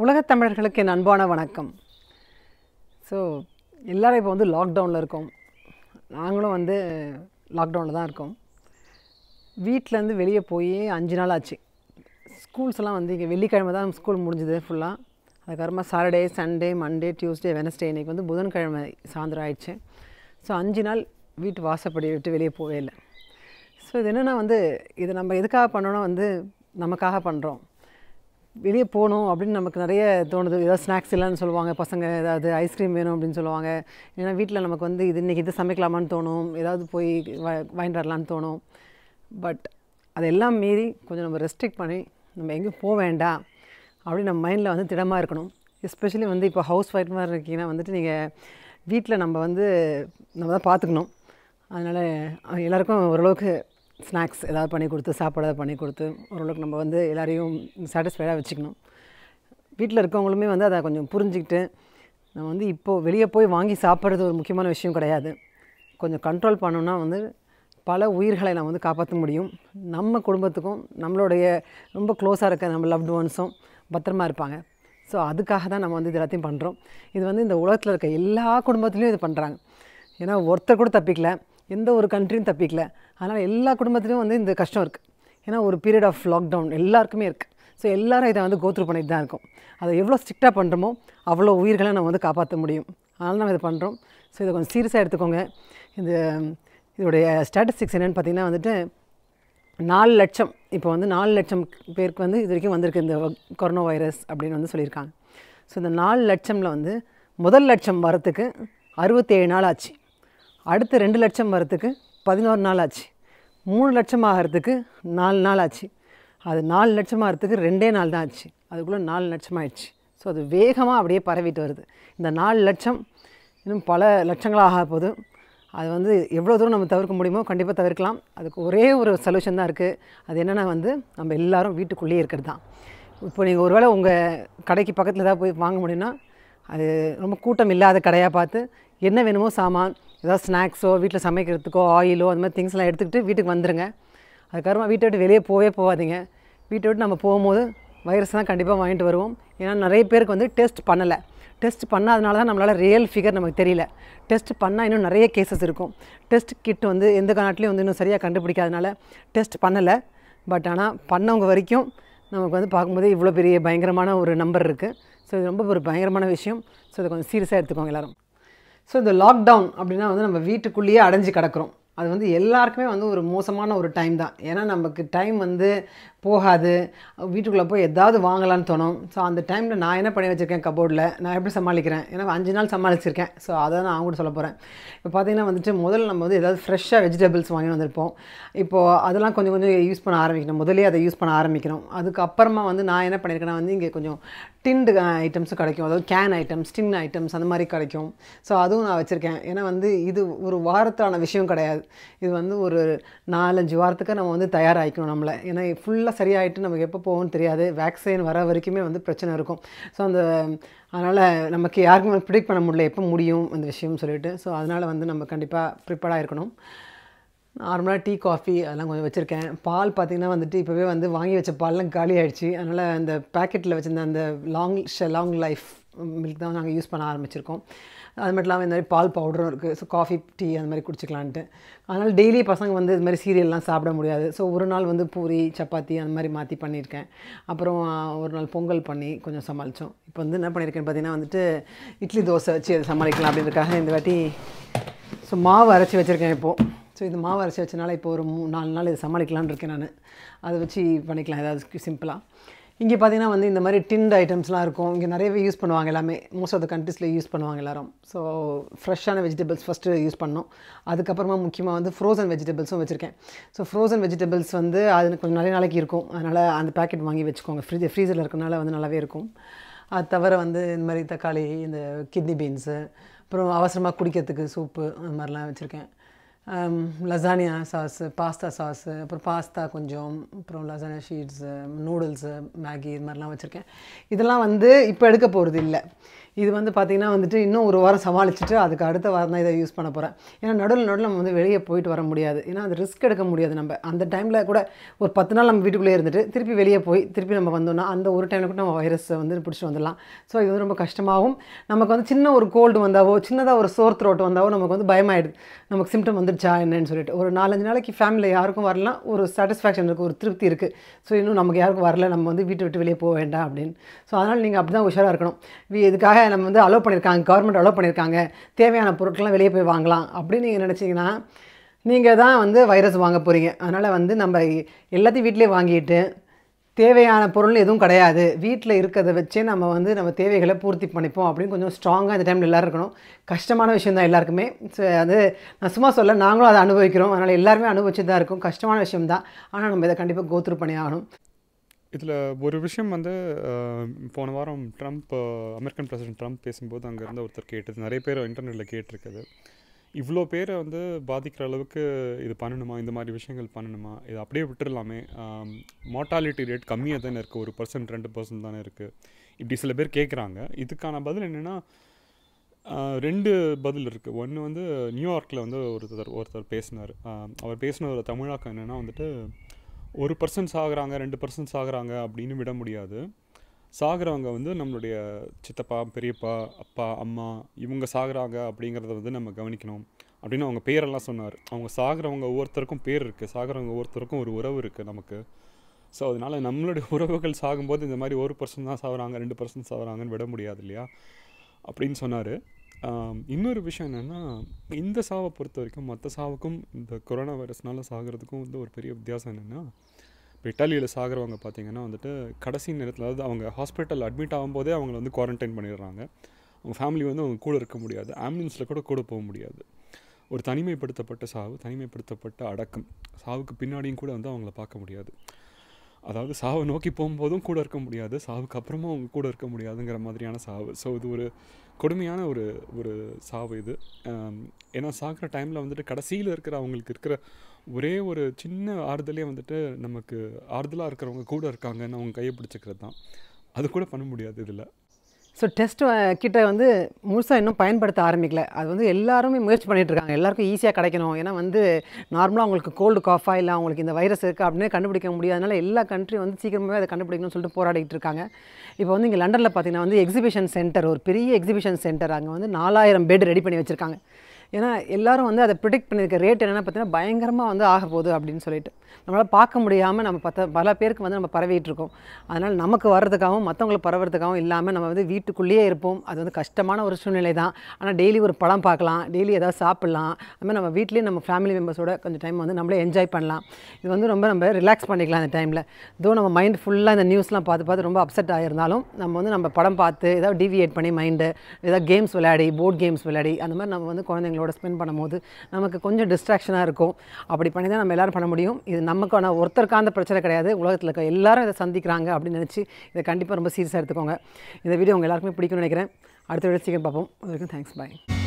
உலகத் தமிழர்களுக்கு என் அன்பான வணக்கம் ஸோ எல்லோரும் இப்போ வந்து லாக்டவுனில் இருக்கோம் நாங்களும் வந்து லாக்டவுனில் தான் இருக்கோம் வீட்டிலேருந்து வெளியே போய் அஞ்சு நாள் ஆச்சு ஸ்கூல்ஸ்லாம் வந்து இங்கே வெள்ளிக்கிழமை தான் ஸ்கூல் முடிஞ்சது ஃபுல்லாக அதுக்கப்புறமா Saturday Sunday Monday Tuesday Wednesday இன்றைக்கி வந்து புதன்கிழமை சாயந்தரம் ஆயிடுச்சு ஸோ அஞ்சு நாள் வீட்டு வாசப்படி விட்டு வெளியே போவே இல்லை ஸோ இது என்னென்னா வந்து இதை நம்ம எதுக்காக பண்ணோன்னா வந்து நமக்காக பண்ணுறோம் வெளியே போகணும் அப்படின்னு நமக்கு நிறைய தோணுது ஏதாவது ஸ்நாக்ஸ் இல்லைன்னு சொல்லுவாங்க பசங்க ஏதாவது ஐஸ்கிரீம் வேணும் அப்படின்னு சொல்லுவாங்க ஏன்னா வீட்டில் நமக்கு வந்து இது இன்றைக்கி இது சமைக்கலாமான்னு தோணும் ஏதாவது போய் வாங்கிட்டு வரலான்னு தோணும் பட் அதெல்லாம் மீறி கொஞ்சம் நம்ம ரெஸ்ட்ரிக்ட் பண்ணி நம்ம எங்கேயும் போக வேண்டாம் அப்படின்னு நம்ம மைண்டில் வந்து திடமாக இருக்கணும் எஸ்பெஷலி வந்து இப்போ ஹவுஸ் ஒய்ஃப் மாதிரி இருக்கீங்கன்னா வந்துட்டு நீங்கள் வீட்டில் நம்ம வந்து நம்ம தான் பார்த்துக்கணும் அதனால் எல்லாருக்கும் ஓரளவுக்கு ஸ்நாக்ஸ் ஏதாவது பண்ணி கொடுத்து சாப்பாடு ஏதாவது பண்ணி கொடுத்து ஓரளவுக்கு நம்ம வந்து எல்லோரையும் சாட்டிஸ்ஃபைடாக வச்சுக்கணும் வீட்டில் இருக்கவங்களுமே வந்து அதை கொஞ்சம் புரிஞ்சுக்கிட்டு நம்ம வந்து இப்போது வெளியே போய் வாங்கி சாப்பிட்றது ஒரு முக்கியமான விஷயம் கிடையாது கொஞ்சம் கண்ட்ரோல் பண்ணோம்னா வந்து பல உயிர்களை நம்ம வந்து காப்பாற்ற முடியும் நம்ம குடும்பத்துக்கும் நம்மளுடைய ரொம்ப க்ளோஸாக இருக்க நம்ம லவ்டு ஒன்ஸும் பத்திரமா இருப்பாங்க ஸோ அதுக்காக தான் நம்ம வந்து இது எல்லாத்தையும் பண்ணுறோம் இது வந்து இந்த உலகத்தில் இருக்க எல்லா குடும்பத்துலேயும் இது பண்ணுறாங்க ஏன்னா ஒருத்தர் கூட தப்பிக்கலை எந்த ஒரு கண்ட்ரியும் தப்பிக்கல அதனால் எல்லா குடும்பத்துலேயும் வந்து இந்த கஷ்டம் இருக்குது ஏன்னா ஒரு பீரியட் ஆஃப் லாக்டவுன் எல்லாருக்குமே இருக்குது ஸோ எல்லோரும் இதை வந்து கோத்ரூ பண்ணிட்டு தான் இருக்கும் அதை எவ்வளோ ஸ்ட்ரிக்டாக பண்ணுறமோ அவ்வளோ உயிர்களை நம்ம வந்து காப்பாற்ற முடியும் அதனால் நம்ம இதை பண்ணுறோம் ஸோ இதை கொஞ்சம் சீரியஸாக எடுத்துக்கோங்க இந்த இதோடைய ஸ்டாட்டிஸ்டிக்ஸ் என்னென்னு பார்த்தீங்கன்னா வந்துட்டு நாலு லட்சம் இப்போ வந்து நாலு லட்சம் பேருக்கு வந்து இது வரைக்கும் வந்திருக்கு இந்த கொரோனா வைரஸ் அப்படின்னு வந்து சொல்லியிருக்காங்க ஸோ இந்த நாலு லட்சமில் வந்து முதல் லட்சம் வரத்துக்கு அறுபத்தேழு நாள் ஆச்சு அடுத்து ரெண்டு லட்சம் வரத்துக்கு பதினோரு நாள் ஆச்சு மூணு லட்சம் ஆகிறதுக்கு நாலு நாள் ஆச்சு அது நாலு லட்சம் ஆகிறதுக்கு ரெண்டே நாள் தான் ஆச்சு அதுக்குள்ளே நாலு லட்சம் ஆயிடுச்சு ஸோ அது வேகமாக அப்படியே பரவிட்டு வருது இந்த நாலு லட்சம் இன்னும் பல லட்சங்களாக போது அது வந்து எவ்வளோ தூரம் நம்ம தவிர்க்க முடியுமோ கண்டிப்பாக தவிர்க்கலாம் அதுக்கு ஒரே ஒரு சொல்யூஷன் தான் இருக்குது அது என்னென்னா வந்து நம்ம எல்லோரும் வீட்டுக்குள்ளேயே இருக்கிறது தான் இப்போ நீங்கள் ஒருவேளை உங்கள் கடைக்கு பக்கத்தில் ஏதாவது போய் வாங்க முடியும்னா அது ரொம்ப கூட்டம் இல்லாத கடையாக பார்த்து என்ன வேணுமோ சாமான் ஏதாவது ஸ்நாக்ஸோ வீட்டில் சமைக்கிறதுக்கோ ஆயிலோ அந்த மாதிரி திங்ஸ்லாம் எடுத்துக்கிட்டு வீட்டுக்கு வந்துடுங்க அதுக்கப்புறமா வீட்டை விட்டு வெளியே போவே போகாதீங்க வீட்டை விட்டு நம்ம போகும்போது வைரஸ் தான் கண்டிப்பாக வாங்கிட்டு வருவோம் ஏன்னா நிறைய பேருக்கு வந்து டெஸ்ட் பண்ணலை டெஸ்ட் பண்ணாதனால தான் நம்மளால் ரியல் ஃபிகர் நமக்கு தெரியல டெஸ்ட் பண்ணால் இன்னும் நிறைய கேசஸ் இருக்கும் டெஸ்ட் கிட் வந்து எந்த காலத்துலேயும் வந்து இன்னும் சரியாக கண்டுபிடிக்காதனால டெஸ்ட் பண்ணலை பட் ஆனால் பண்ணவங்க வரைக்கும் நமக்கு வந்து பார்க்கும்போது இவ்வளோ பெரிய பயங்கரமான ஒரு நம்பர் இருக்குது ஸோ இது ரொம்ப ஒரு பயங்கரமான விஷயம் ஸோ இதை கொஞ்சம் சீரியஸாக எடுத்துக்கோங்க எல்லோரும் ஸோ இந்த லாக்டவுன் அப்படின்னா வந்து நம்ம வீட்டுக்குள்ளேயே அடைஞ்சு கிடக்கிறோம் அது வந்து எல்லாருக்குமே வந்து ஒரு மோசமான ஒரு டைம் தான் ஏன்னா நமக்கு டைம் வந்து போகாது வீட்டுக்குள்ளே போய் எதாவது வாங்கலான்னு தோணும் ஸோ அந்த டைமில் நான் என்ன பண்ணி வச்சுருக்கேன் கபோர்டில் நான் எப்படி சமாளிக்கிறேன் ஏன்னா அஞ்சு நாள் சமாளிச்சிருக்கேன் ஸோ அதை நான் அவங்க கூட சொல்ல போகிறேன் இப்போ பார்த்திங்கன்னா வந்துட்டு முதல்ல நம்ம வந்து எதாவது ஃப்ரெஷ்ஷாக வெஜிடபிள்ஸ் வாங்கி வந்திருப்போம் இப்போது அதெல்லாம் கொஞ்சம் கொஞ்சம் யூஸ் பண்ண ஆரம்பிக்கணும் முதலே அதை யூஸ் பண்ண ஆரம்பிக்கணும் அதுக்கப்புறமா வந்து நான் என்ன பண்ணியிருக்கேன்னா வந்து இங்கே கொஞ்சம் டின்டு ஐட்டம்ஸும் கிடைக்கும் அதாவது கேன் ஐட்டம்ஸ் டின் ஐட்டம்ஸ் அந்த மாதிரி கிடைக்கும் ஸோ அதுவும் நான் வச்சுருக்கேன் ஏன்னா வந்து இது ஒரு வாரத்தான விஷயம் கிடையாது இது வந்து ஒரு நாலஞ்சு வாரத்துக்கு நம்ம வந்து தயாராகிக்கணும் நம்மளை ஏன்னா ஃபுல்லாக எல்லாம் சரியாயிட்டு நமக்கு எப்போ போகும்னு தெரியாது வேக்சின் வர வரைக்குமே வந்து பிரச்சனை இருக்கும் ஸோ அந்த அதனால் நமக்கு யாருக்குமே ப்ரிடிக் பண்ண முடியல எப்போ முடியும் அந்த விஷயம் சொல்லிட்டு ஸோ அதனால் வந்து நம்ம கண்டிப்பாக ப்ரிப்பேர்டாக இருக்கணும் நார்மலாக டீ காஃபி அதெல்லாம் கொஞ்சம் வச்சுருக்கேன் பால் பார்த்திங்கன்னா வந்துட்டு இப்போவே வந்து வாங்கி வச்ச பால்லாம் காலி ஆகிடுச்சு அதனால் அந்த பேக்கெட்டில் வச்சுருந்த அந்த லாங் லாங் லைஃப் மில்க் தான் நாங்கள் யூஸ் பண்ண ஆரம்பிச்சிருக்கோம் அது மட்டும் இல்லாமல் இந்த மாதிரி பால் பவுடரும் இருக்குது ஸோ காஃபி டீ அந்த மாதிரி குடிச்சிக்கலான்ட்டு அதனால் டெய்லி பசங்க வந்து இது மாதிரி சீரியல்லாம் சாப்பிட முடியாது ஸோ ஒரு நாள் வந்து பூரி சப்பாத்தி அந்த மாதிரி மாற்றி பண்ணியிருக்கேன் அப்புறம் ஒரு நாள் பொங்கல் பண்ணி கொஞ்சம் சமாளித்தோம் இப்போ வந்து என்ன பண்ணியிருக்கேன்னு பார்த்தீங்கன்னா வந்துட்டு இட்லி தோசை வச்சு அதை சமாளிக்கலாம் அப்படின்றதுக்காக இந்த வாட்டி ஸோ மாவு அரைச்சி வச்சுருக்கேன் இப்போது ஸோ இது மாவு அரைச்சி வச்சனால இப்போ ஒரு மூணு நாலு நாள் இது சமாளிக்கலான்னு இருக்கேன் நான் அதை வச்சு பண்ணிக்கலாம் ஏதாவது சிம்பிளாக இங்கே பார்த்தீங்கன்னா வந்து இந்த மாதிரி டின்ட் ஐட்டம்ஸ்லாம் இருக்கும் இங்கே நிறையவே யூஸ் பண்ணுவாங்க எல்லாமே மோஸ்ட் ஆஃப் த கண்ட்ரீஸில் யூஸ் பண்ணுவாங்க எல்லாரும் ஸோ ஃப்ரெஷ்ஷான வெஜிடபிள்ஸ் ஃபஸ்ட்டு யூஸ் பண்ணோம் அதுக்கப்புறமா முக்கியமாக வந்து ஃப்ரோசன் வெஜிடபிள்ஸும் வச்சுருக்கேன் ஸோ ஃப்ரோசன் வெஜிடபிள்ஸ் வந்து அது கொஞ்சம் நிறைய நாளைக்கு இருக்கும் அதனால் அந்த பேக்கெட் வாங்கி வச்சுக்கோங்க ஃப்ரிட்ஜ் ஃப்ரீசரில் இருக்கிறதுனால வந்து நல்லாவே இருக்கும் அது தவிர வந்து இந்த மாதிரி தக்காளி இந்த கிட்னி பீன்ஸு அப்புறம் அவசரமாக குடிக்கிறதுக்கு சூப்பு அந்த மாதிரிலாம் வச்சுருக்கேன் லசானியா சாஸு பாஸ்தா சாஸு அப்புறம் பாஸ்தா கொஞ்சம் அப்புறம் லசானியா ஷீட்ஸு நூடுல்ஸு மேகி இது மாதிரிலாம் வச்சுருக்கேன் இதெல்லாம் வந்து இப்போ எடுக்க போகிறது இல்லை இது வந்து பார்த்திங்கன்னா வந்துட்டு இன்னும் ஒரு வாரம் சமாளிச்சுட்டு அதுக்கு அடுத்த வாரம் தான் இதை யூஸ் பண்ண போகிறேன் ஏன்னா நடுவில் நடுவில் நம்ம வந்து வெளியே போயிட்டு வர முடியாது ஏன்னா அது ரிஸ்க் எடுக்க முடியாது நம்ம அந்த டைமில் கூட ஒரு பத்து நாள் நம்ம வீட்டுக்குள்ளே இருந்துட்டு திருப்பி வெளியே போய் திருப்பி நம்ம வந்தோம்னா அந்த ஒரு டைமில் கூட நம்ம வைரஸை வந்து பிடிச்சி வந்துடலாம் ஸோ இது வந்து ரொம்ப கஷ்டமாகவும் நமக்கு வந்து சின்ன ஒரு கோல்டு வந்தாவோ சின்னதாக ஒரு சோர் த்ரோட் வந்தாவோ நமக்கு வந்து பயமாயிடுது நமக்கு சிம்டம் வந்துருச்சா என்னன்னு சொல்லிட்டு ஒரு நாலஞ்சு நாளைக்கு ஃபேமிலியில் யாருக்கும் வரலாம் ஒரு சாட்டிஸ்ஃபேக்ஷன் இருக்குது ஒரு திருப்தி இருக்குது ஸோ இன்னும் நமக்கு யாருக்கும் வரல நம்ம வந்து வீட்டை விட்டு வெளியே போக வேண்டாம் அப்படின்னு ஸோ அதனால் நீங்கள் அப்படி தான் உஷாராக இருக்கணும் இதுக்காக நம்ம வந்து அலோவ் பண்ணியிருக்காங்க கவர்மெண்ட் அலோவ் பண்ணியிருக்காங்க தேவையான பொருட்கள்லாம் வெளியே போய் வாங்கலாம் அப்படின்னு நீங்கள் நினச்சிங்கன்னா நீங்கள் தான் வந்து வைரஸ் வாங்க போகிறீங்க அதனால் வந்து நம்ம எல்லாத்தையும் வீட்டிலே வாங்கிட்டு தேவையான பொருள் எதுவும் கிடையாது வீட்டில் இருக்கிறத வச்சே நம்ம வந்து நம்ம தேவைகளை பூர்த்தி பண்ணிப்போம் அப்படின்னு கொஞ்சம் ஸ்ட்ராங்காக இந்த டைமில் எல்லோரும் இருக்கணும் கஷ்டமான விஷயம் தான் எல்லாருக்குமே அது நான் சும்மா சொல்ல நாங்களும் அதை அனுபவிக்கிறோம் அதனால் எல்லாருமே அனுபவிச்சு தான் இருக்கும் கஷ்டமான விஷயம் தான் ஆனால் நம்ம இதை கண்டிப்பாக கோத்ரூ பண்ணி ஆகணும் இதில் ஒரு விஷயம் வந்து போன வாரம் ட்ரம்ப் அமெரிக்கன் பிரசிடென்ட் ட்ரம்ப் பேசும்போது அங்கேருந்து ஒருத்தர் கேட்டது நிறைய பேர் இன்டர்நெட்டில் கேட்டிருக்குது இவ்வளோ பேரை வந்து பாதிக்கிற அளவுக்கு இது பண்ணணுமா இந்த மாதிரி விஷயங்கள் பண்ணணுமா இது அப்படியே விட்டுடலாமே மோட்டாலிட்டி ரேட் கம்மியாக தானே இருக்குது ஒரு பர்சன்ட் ரெண்டு பர்சன்ட் தானே இருக்குது இப்படி சில பேர் கேட்குறாங்க இதுக்கான பதில் என்னென்னா ரெண்டு பதில் இருக்குது ஒன்று வந்து நியூயார்க்கில் வந்து ஒருத்தர் ஒருத்தர் பேசினார் அவர் பேசின ஒரு தமிழாக்கம் என்னென்னா வந்துட்டு ஒரு பர்சன்ட் சாகுறாங்க ரெண்டு பர்சன்ட் சாகுறாங்க அப்படின்னு விட முடியாது சாகிறவங்க வந்து நம்மளுடைய சித்தப்பா பெரியப்பா அப்பா அம்மா இவங்க சாகுறாங்க அப்படிங்கிறத வந்து நம்ம கவனிக்கணும் அப்படின்னு அவங்க பேரெல்லாம் சொன்னார் அவங்க சாகிறவங்க ஒவ்வொருத்தருக்கும் பேர் இருக்குது சாகிறவங்க ஒவ்வொருத்தருக்கும் ஒரு உறவு இருக்குது நமக்கு ஸோ அதனால் நம்மளுடைய உறவுகள் சாகும்போது இந்த மாதிரி ஒரு பர்சன் தான் சாகுறாங்க ரெண்டு பர்சன் சாகுறாங்கன்னு விட முடியாது இல்லையா அப்படின்னு சொன்னார் இன்னொரு விஷயம் என்னென்னா இந்த சாவை பொறுத்த வரைக்கும் மற்ற சாவுக்கும் இந்த கொரோனா வைரஸ்னால சாகிறதுக்கும் வந்து ஒரு பெரிய வித்தியாசம் என்னென்னா இப்போ இட்டாலியில் சாகிறவங்க பார்த்திங்கன்னா வந்துட்டு கடைசி நேரத்தில் அதாவது அவங்க ஹாஸ்பிட்டல் அட்மிட் ஆகும்போதே அவங்கள வந்து குவாரண்டைன் பண்ணிடுறாங்க அவங்க ஃபேமிலி வந்து அவங்க கூட இருக்க முடியாது ஆம்புலன்ஸில் கூட கூட போக முடியாது ஒரு தனிமைப்படுத்தப்பட்ட சாவு தனிமைப்படுத்தப்பட்ட அடக்கம் சாவுக்கு பின்னாடியும் கூட வந்து அவங்கள பார்க்க முடியாது அதாவது சாவை நோக்கி போகும்போதும் கூட இருக்க முடியாது சாவுக்கு அப்புறமும் அவங்க கூட இருக்க முடியாதுங்கிற மாதிரியான சாவு ஸோ இது ஒரு கொடுமையான ஒரு ஒரு சாவு இது ஏன்னா சாகிற டைமில் வந்துட்டு கடைசியில் இருக்கிற அவங்களுக்கு இருக்கிற ஒரே ஒரு சின்ன ஆறுதலே வந்துட்டு நமக்கு ஆறுதலாக இருக்கிறவங்க கூட இருக்காங்கன்னு அவங்க கையை பிடிச்சிக்கிறது தான் அது கூட பண்ண முடியாது இதில் ஸோ டெஸ்ட் கிட்ட வந்து முழுசாக இன்னும் பயன்படுத்த ஆரம்பிக்கல அது வந்து எல்லாருமே முயற்சி பண்ணிகிட்டு இருக்காங்க எல்லாருக்கும் ஈஸியாக கிடைக்கணும் ஏன்னா வந்து நார்மலாக அவங்களுக்கு கோல்டு காஃபா இல்லை அவங்களுக்கு இந்த வைரஸ் இருக்குது அப்படின்னு கண்டுபிடிக்க முடியாதனால எல்லா கண்ட்ரியும் வந்து சீக்கிரமாகவே அதை கண்டுபிடிக்கணும்னு சொல்லிட்டு போராடிக்கிட்டு இருக்காங்க இப்போ வந்து இங்கே லண்டனில் பார்த்தீங்கன்னா வந்து எக்ஸிபிஷன் சென்டர் ஒரு பெரிய எக்ஸிபிஷன் சென்டர் அங்கே வந்து நாலாயிரம் பெட் ரெடி பண்ணி வச்சுருக்காங்க ஏன்னா எல்லாரும் வந்து அதை ப்ரிடிக்ட் பண்ணியிருக்க ரேட் என்னென்னா பார்த்தீங்கன்னா பயங்கரமாக வந்து ஆக போகுது அப்படின்னு சொல்லிட்டு நம்மளால் பார்க்க முடியாமல் நம்ம பத்த பல பேருக்கு வந்து நம்ம பரவிட்டு இருக்கோம் அதனால் நமக்கு வர்றதுக்காகவும் மற்றவங்களுக்கு பரவுறதுக்காகவும் இல்லாமல் நம்ம வந்து வீட்டுக்குள்ளேயே இருப்போம் அது வந்து கஷ்டமான ஒரு சூழ்நிலை தான் ஆனால் டெய்லி ஒரு படம் பார்க்கலாம் டெய்லி ஏதாவது சாப்பிட்லாம் அதுமாதிரி நம்ம வீட்லேயும் நம்ம ஃபேமிலி மெம்பர்ஸோட கொஞ்சம் டைம் வந்து நம்மளே என்ஜாய் பண்ணலாம் இது வந்து ரொம்ப நம்ம ரிலாக்ஸ் பண்ணிக்கலாம் அந்த டைமில் இதோ நம்ம மைண்ட் ஃபுல்லாக இந்த நியூஸ்லாம் பார்த்து பார்த்து ரொம்ப அப்செட் ஆகிருந்தாலும் நம்ம வந்து நம்ம படம் பார்த்து ஏதாவது டிவியேட் பண்ணி மைண்டு ஏதாவது கேம்ஸ் விளையாடி போர்ட் கேம்ஸ் விளையாடி அந்த மாதிரி நம்ம வந்து குழந்தைங்களோட ஃபேமிலியோட ஸ்பெண்ட் பண்ணும்போது நமக்கு கொஞ்சம் டிஸ்ட்ராக்ஷனாக இருக்கும் அப்படி பண்ணி தான் நம்ம எல்லோரும் பண்ண முடியும் இது நமக்கான ஒருத்தருக்கான பிரச்சனை கிடையாது உலகத்தில் இருக்க எல்லோரும் இதை சந்திக்கிறாங்க அப்படின்னு நினச்சி இதை கண்டிப்பாக ரொம்ப சீரியஸாக எடுத்துக்கோங்க இந்த வீடியோ உங்கள் எல்லாருக்குமே பிடிக்கும்னு நினைக்கிறேன் அடுத்த வீடியோ சீக்கிரம் பார்ப்போம் அதுக்கும் தேங்க்ஸ் பாய்